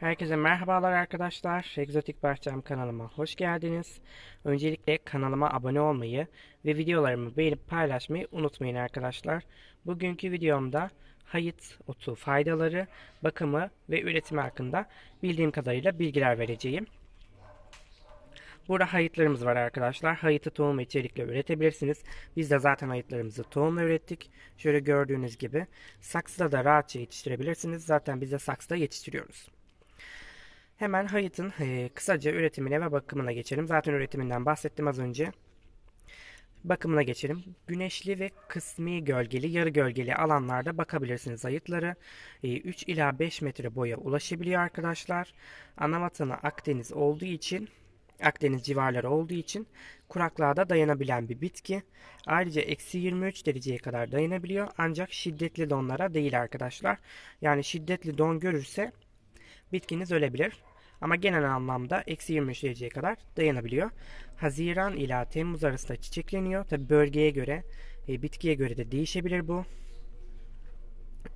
Herkese merhabalar arkadaşlar. Egzotik Bahçem kanalıma hoş geldiniz. Öncelikle kanalıma abone olmayı ve videolarımı beğenip paylaşmayı unutmayın arkadaşlar. Bugünkü videomda hayıt otu faydaları, bakımı ve üretimi hakkında bildiğim kadarıyla bilgiler vereceğim. Burada hayıtlarımız var arkadaşlar. Hayıtı tohum içerikle üretebilirsiniz. Biz de zaten hayıtlarımızı tohumla ürettik. Şöyle gördüğünüz gibi saksıda da rahatça yetiştirebilirsiniz. Zaten biz de saksıda yetiştiriyoruz. Hemen Hayat'ın e, kısaca üretimine ve bakımına geçelim. Zaten üretiminden bahsettim az önce. Bakımına geçelim. Güneşli ve kısmi gölgeli, yarı gölgeli alanlarda bakabilirsiniz hayıtları. 3 e, ila 5 metre boya ulaşabiliyor arkadaşlar. Ana vatanı Akdeniz olduğu için Akdeniz civarları olduğu için kuraklığa da dayanabilen bir bitki. Ayrıca eksi 23 dereceye kadar dayanabiliyor ancak şiddetli donlara değil arkadaşlar. Yani şiddetli don görürse bitkiniz ölebilir. Ama genel anlamda eksi 23 dereceye kadar dayanabiliyor. Haziran ila Temmuz arasında çiçekleniyor. Tabi bölgeye göre, e, bitkiye göre de değişebilir bu.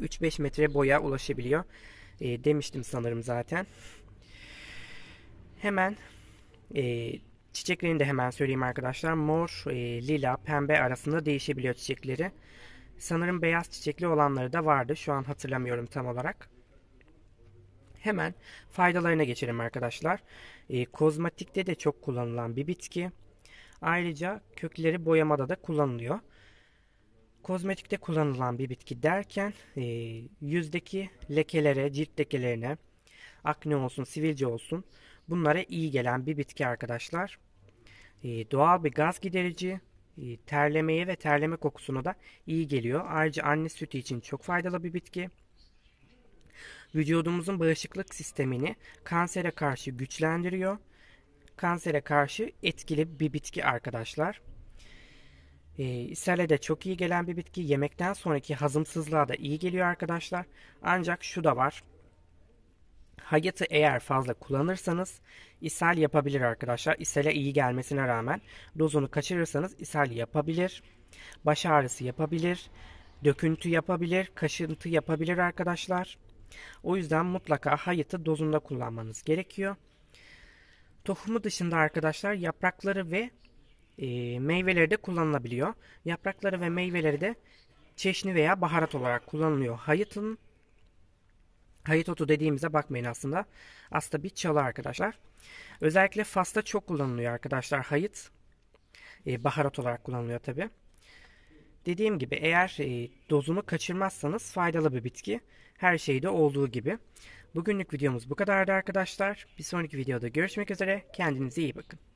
3-5 metre boya ulaşabiliyor. E, demiştim sanırım zaten. Hemen e, çiçeklerini de hemen söyleyeyim arkadaşlar. Mor, e, lila, pembe arasında değişebiliyor çiçekleri. Sanırım beyaz çiçekli olanları da vardı. Şu an hatırlamıyorum tam olarak. Hemen faydalarına geçelim arkadaşlar. E, kozmetikte de çok kullanılan bir bitki. Ayrıca kökleri boyamada da kullanılıyor. Kozmetikte kullanılan bir bitki derken e, yüzdeki lekelere, cilt lekelerine, akne olsun, sivilce olsun bunlara iyi gelen bir bitki arkadaşlar. E, doğal bir gaz giderici, e, terlemeye ve terleme kokusuna da iyi geliyor. Ayrıca anne sütü için çok faydalı bir bitki. Vücudumuzun bağışıklık sistemini kansere karşı güçlendiriyor. Kansere karşı etkili bir bitki arkadaşlar. E, ee, ishale de çok iyi gelen bir bitki. Yemekten sonraki hazımsızlığa da iyi geliyor arkadaşlar. Ancak şu da var. Hayatı eğer fazla kullanırsanız ishal yapabilir arkadaşlar. İshale iyi gelmesine rağmen dozunu kaçırırsanız ishal yapabilir. Baş ağrısı yapabilir. Döküntü yapabilir. Kaşıntı yapabilir arkadaşlar. O yüzden mutlaka hayatı dozunda kullanmanız gerekiyor. Tohumu dışında arkadaşlar yaprakları ve e, meyveleri de kullanılabiliyor. Yaprakları ve meyveleri de çeşni veya baharat olarak kullanılıyor. Hayatın Hayat otu dediğimize bakmayın aslında. Aslında bir çalı arkadaşlar. Özellikle Fas'ta çok kullanılıyor arkadaşlar hayat. E, baharat olarak kullanılıyor tabi. Dediğim gibi eğer dozunu kaçırmazsanız faydalı bir bitki. Her şeyde olduğu gibi. Bugünlük videomuz bu kadardı arkadaşlar. Bir sonraki videoda görüşmek üzere. Kendinize iyi bakın.